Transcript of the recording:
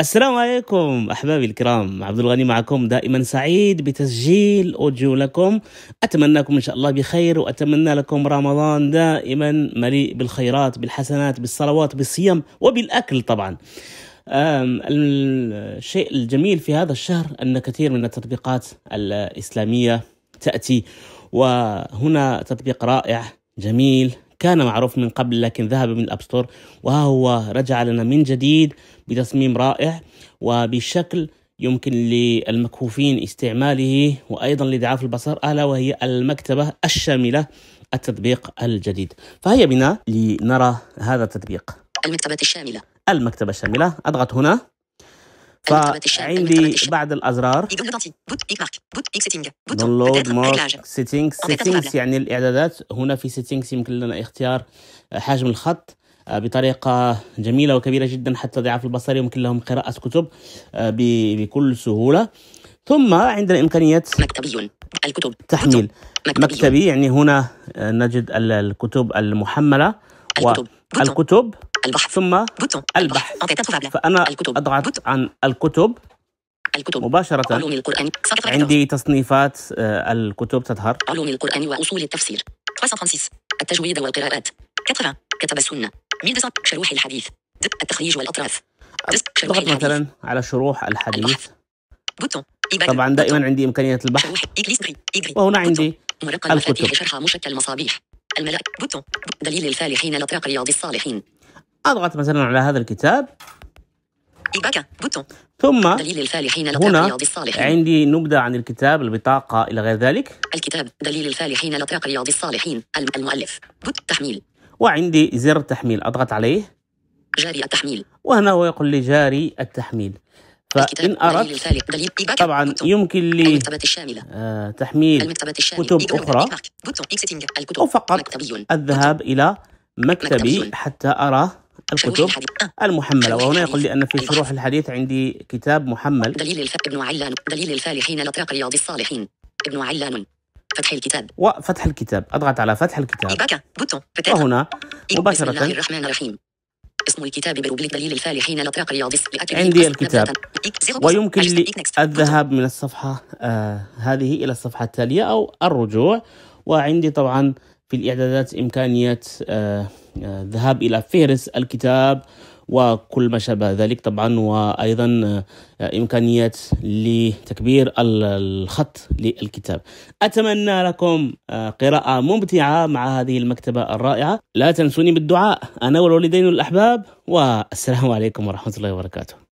السلام عليكم احبابي الكرام عبد الغني معكم دائما سعيد بتسجيل اوديو لكم اتمنىكم ان شاء الله بخير واتمنى لكم رمضان دائما مليء بالخيرات بالحسنات بالصلوات بالصيام وبالاكل طبعا الشيء الجميل في هذا الشهر ان كثير من التطبيقات الاسلاميه تاتي وهنا تطبيق رائع جميل كان معروف من قبل لكن ذهب من الأب ستور وها هو رجع لنا من جديد بتصميم رائع وبشكل يمكن للمكفوفين استعماله وأيضا لضعاف البصر ألا وهي المكتبة الشاملة التطبيق الجديد فهيا بنا لنرى هذا التطبيق المكتبة الشاملة المكتبة الشاملة أضغط هنا فعندي بعض الازرار داونلود مور سيتينغز سيتينغز يعني الاعدادات هنا في سيتينغز يمكن لنا اختيار آه، حجم الخط آه، بطريقة جميلة وكبيرة جدا حتى ضعاف البصر يمكن لهم قراءة كتب آه، بكل سهولة ثم عندنا إمكانية الكتب تحميل مكتبي يعني هنا نجد الكتب المحملة الكتب والكتب البحث ثم البحث فأنا أضغط عن الكتب الكتب مباشرة علوم القرآن عندي تصنيفات آه، الكتب تظهر علوم القرآن وأصول التفسير فرانسيس التجويد والقراءات كثرة كتب السنة 100 شروح الحديث التخريج والأطراف ضغط مثلا على شروح الحديث طبعا دائما عندي إمكانية البحث وهنا عندي الكتب شرح مشكل المصابيح بوتون دليل الفالحين الأطراق رياض الصالحين اضغط مثلا على هذا الكتاب ثم دليل الفالحين هنا الصالحين. عندي نبذة عن الكتاب البطاقة إلى غير ذلك الكتاب دليل الفالحين لطاق رياض الصالحين المؤلف بوت تحميل وعندي زر تحميل أضغط عليه جاري التحميل وهنا هو يقول لي جاري التحميل فإن أردت طبعا يمكن لي المكتبات الشاملة آه تحميل المكتبات الشاملة. كتب أخرى وفقط الذهاب إلى مكتبي حتى أرى الكتب آه. المحملة وهنا يقول لي أن في شروح طيب. الحديث عندي كتاب محمل دليل الف... ابن علان دليل الفالحين لطريق رياض الصالحين ابن علان فتح الكتاب وفتح الكتاب أضغط على فتح الكتاب وهنا مباشرة بسم الله الرحمن الرحيم اسم الكتاب بروبليك دليل الفالحين لطريق رياض عندي الكتاب ويمكن لي الذهاب من الصفحة آه هذه إلى الصفحة التالية أو الرجوع وعندي طبعا في الإعدادات إمكانية الذهاب آه، آه، إلى فهرس الكتاب وكل ما شابه ذلك طبعا وأيضا آه، إمكانية لتكبير الخط للكتاب أتمنى لكم قراءة ممتعة مع هذه المكتبة الرائعة لا تنسوني بالدعاء أنا والوالدين الأحباب والسلام عليكم ورحمة الله وبركاته